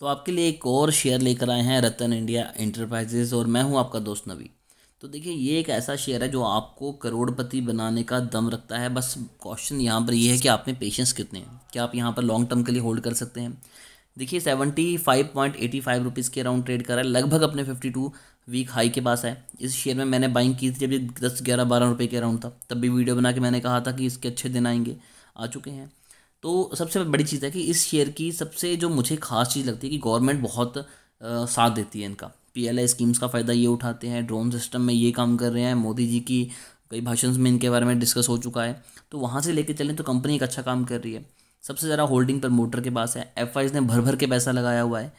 तो आपके लिए एक और शेयर लेकर आए हैं रतन इंडिया इंटरप्राइजेज और मैं हूं आपका दोस्त नबी तो देखिए ये एक ऐसा शेयर है जो आपको करोड़पति बनाने का दम रखता है बस क्वेश्चन यहाँ पर ये है कि आप में पेशेंस कितने हैं क्या आप यहाँ पर लॉन्ग टर्म के लिए होल्ड कर सकते हैं देखिए seventy five point eighty five rupees के अराउंड ट्रेड करा है लगभग अपने फिफ्टी टू वीक हाई के पास है इस शेयर में मैंने बाइंग की थी जब ये दस ग्यारह बारह रुपये के अराउंड था तब भी वीडियो बना के मैंने कहा था कि इसके अच्छे दिन आएंगे आ चुके हैं तो सबसे बड़ी चीज़ है कि इस शेयर की सबसे जो मुझे खास चीज़ लगती है कि गवर्नमेंट बहुत आ, साथ देती है इनका आई स्कीम्स का फ़ायदा ये उठाते हैं ड्रोन सिस्टम में ये काम कर रहे हैं मोदी जी की कई भाषण में इनके बारे में डिस्कस हो चुका है तो वहाँ से लेकर चलें तो कंपनी एक अच्छा काम कर रही है सबसे ज़्यादा होल्डिंग प्रमोटर के पास है एफ ने भर भर के पैसा लगाया हुआ है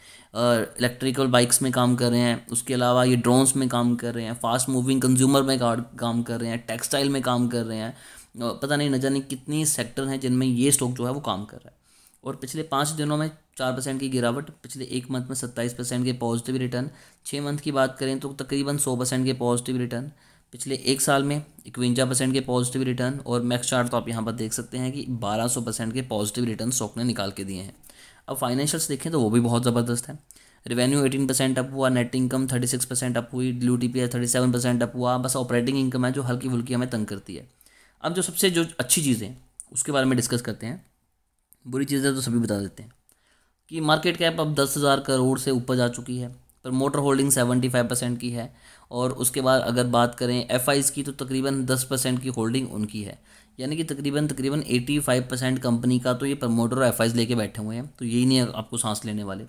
इलेक्ट्रिकल बाइक्स में काम कर रहे हैं उसके अलावा ये ड्रोन्स में काम कर रहे हैं फास्ट मूविंग कंज्यूमर में काम कर रहे हैं टेक्सटाइल में काम कर रहे हैं पता नहीं न जाने कितनी सेक्टर हैं जिनमें ये स्टॉक जो है वो काम कर रहा है और पिछले पाँच दिनों में चार परसेंट की गिरावट पिछले एक मंथ में सत्ताईस परसेंट के पॉजिटिव रिटर्न छः मंथ की बात करें तो तकरीबन सौ परसेंट के पॉजिटिव रिटर्न पिछले एक साल में इकवंजा परसेंट के पॉजिटिव रिटर्न और मैक्स चार्ट तो आप यहाँ पर देख सकते हैं कि बारह सौ परसेंट के पॉजिटिव रिटर्न स्टॉक ने निकाल के दिए हैं अब फाइनेंशियल्स देखें तो वो भी बहुत ज़बरदस्त है रेवेन्यू एटीन परसेंट अप हुआ net income thirty six percent up हुई due T P thirty seven percent up हुआ बस ऑपरेटिंग इनकम है जो हल्की फुल्की हमें तंग करती है अब जो सबसे जो अच्छी चीज़ें उसके बारे में डिस्कस करते हैं बुरी चीज़ें तो सभी बता देते हैं कि मार्केट कैप अब दस हज़ार करोड़ से ऊपर जा चुकी है पर motor holding seventy five percent की है और उसके बाद अगर बात करें एफ की तो तकरीबन दस परसेंट की होल्डिंग उनकी है यानी कि तकरीबन तकरीबन एटी फाइव परसेंट कंपनी का तो ये प्रमोटर और एफ लेके बैठे हुए हैं तो यही नहीं आपको सांस लेने वाले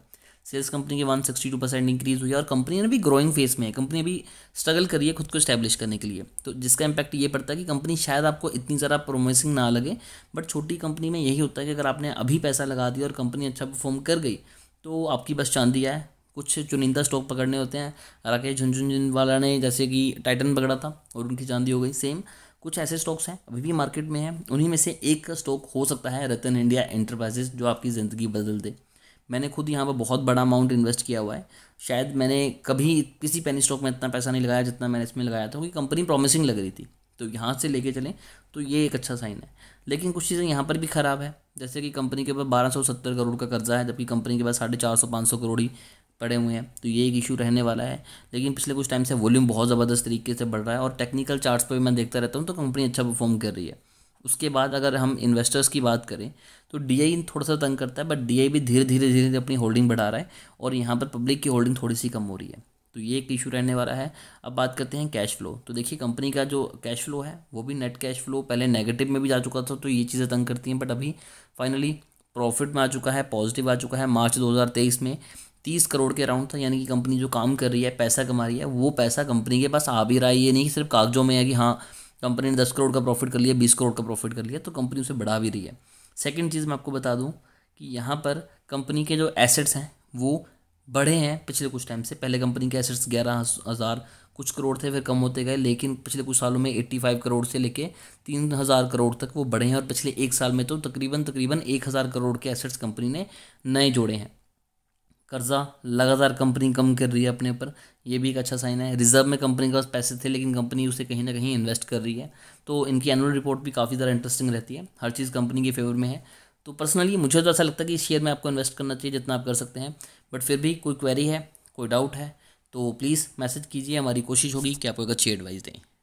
सेल्स कंपनी के one sixty two percent increase हुई है और कंपनी अभी ग्रोइंग फेज में है कंपनी अभी स्ट्रगल रही है खुद को स्टैब्लिश करने के लिए तो जिसका इंपैक्ट ये पड़ता है कि कंपनी शायद आपको इतनी ज़्यादा प्रोमिसिंग ना लगे बट छोटी कंपनी में यही होता है कि अगर आपने अभी पैसा लगा दिया और कंपनी अच्छा परफॉर्म कर गई तो आपकी बस चांदी है कुछ चुनिंदा स्टॉक पकड़ने होते हैं राकेश झुंझुनझुन वाला ने जैसे कि टाइटन पकड़ा था और उनकी चांदी हो गई सेम कुछ ऐसे स्टॉक्स हैं अभी भी मार्केट में हैं उन्हीं में से एक स्टॉक हो सकता है रतन इंडिया एंटरप्राइजेस जो आपकी ज़िंदगी बदल दे मैंने खुद यहाँ पर बहुत बड़ा अमाउंट इन्वेस्ट किया हुआ है शायद मैंने कभी किसी पेनी स्टॉक में इतना पैसा नहीं लगाया जितना मैंने इसमें लगाया था क्योंकि कंपनी प्रॉमिसिंग लग रही थी तो यहाँ से लेके चलें तो ये एक अच्छा साइन है लेकिन कुछ चीज़ें यहाँ पर भी ख़राब है जैसे कि कंपनी के पास बारह सौ सत्तर करोड़ का कर्जा है जबकि कंपनी के पास साढ़े चार सौ पाँच सौ करोड़ ही पड़े हुए हैं तो ये एक इशू रहने वाला है लेकिन पिछले कुछ टाइम से वॉल्यूम बहुत ज़बरदस्त तरीके से बढ़ रहा है और टेक्निकल चार्ट्स पर भी मैं देखता रहता हूँ तो कंपनी अच्छा परफॉर्म कर रही है उसके बाद अगर हम इन्वेस्टर्स की बात करें तो डी थोड़ा सा तंग करता है बट डी भी धीरे धीरे धीरे धीरे अपनी होल्डिंग बढ़ा रहा है और यहाँ पर पब्लिक की होल्डिंग थोड़ी सी कम हो रही है तो ये एक इशू रहने वाला है अब बात करते हैं कैश फ्लो तो देखिए कंपनी का जो कैश फ्लो है वो भी नेट कैश फ्लो पहले नेगेटिव में भी जा चुका था तो ये चीज़ें तंग करती हैं बट अभी फाइनली प्रॉफिट में आ चुका है पॉजिटिव आ चुका है मार्च 2023 में तीस करोड़ के अराउंड था यानी कि कंपनी जो काम कर रही है पैसा कमा रही है वो पैसा कंपनी के पास आ भी रहा है ये नहीं कि सिर्फ कागजों में है कि हाँ कंपनी ने दस करोड़ का प्रॉफिट कर लिया बीस करोड़ का प्रॉफिट कर लिया तो कंपनी उसे बढ़ा भी रही है सेकेंड चीज़ मैं आपको बता दूँ कि यहाँ पर कंपनी के जो एसेट्स हैं वो बढ़े हैं पिछले कुछ टाइम से पहले कंपनी के एसेट्स ग्यारह हज़ार कुछ करोड़ थे फिर कम होते गए लेकिन पिछले कुछ सालों में एट्टी फाइव करोड़ से लेके तीन हज़ार करोड़ तक वो बढ़े हैं और पिछले एक साल में तो तकरीबन तकरीबन एक हज़ार करोड़ के एसेट्स कंपनी ने नए जोड़े हैं कर्जा लगातार कंपनी कम कर रही है अपने ऊपर ये भी एक अच्छा साइन है रिजर्व में कंपनी के पास पैसे थे लेकिन कंपनी उसे कहीं ना कहीं इन्वेस्ट कर रही है तो इनकी एनुअल रिपोर्ट भी काफ़ी ज़्यादा इंटरेस्टिंग रहती है हर चीज़ कंपनी के फेवर में है तो पर्सनली मुझे तो ऐसा लगता है कि शेयर में आपको इन्वेस्ट करना चाहिए जितना आप कर सकते हैं बट फिर भी कोई क्वेरी है कोई डाउट है तो प्लीज़ मैसेज कीजिए हमारी कोशिश होगी कि आपको एक अच्छी एडवाइस दें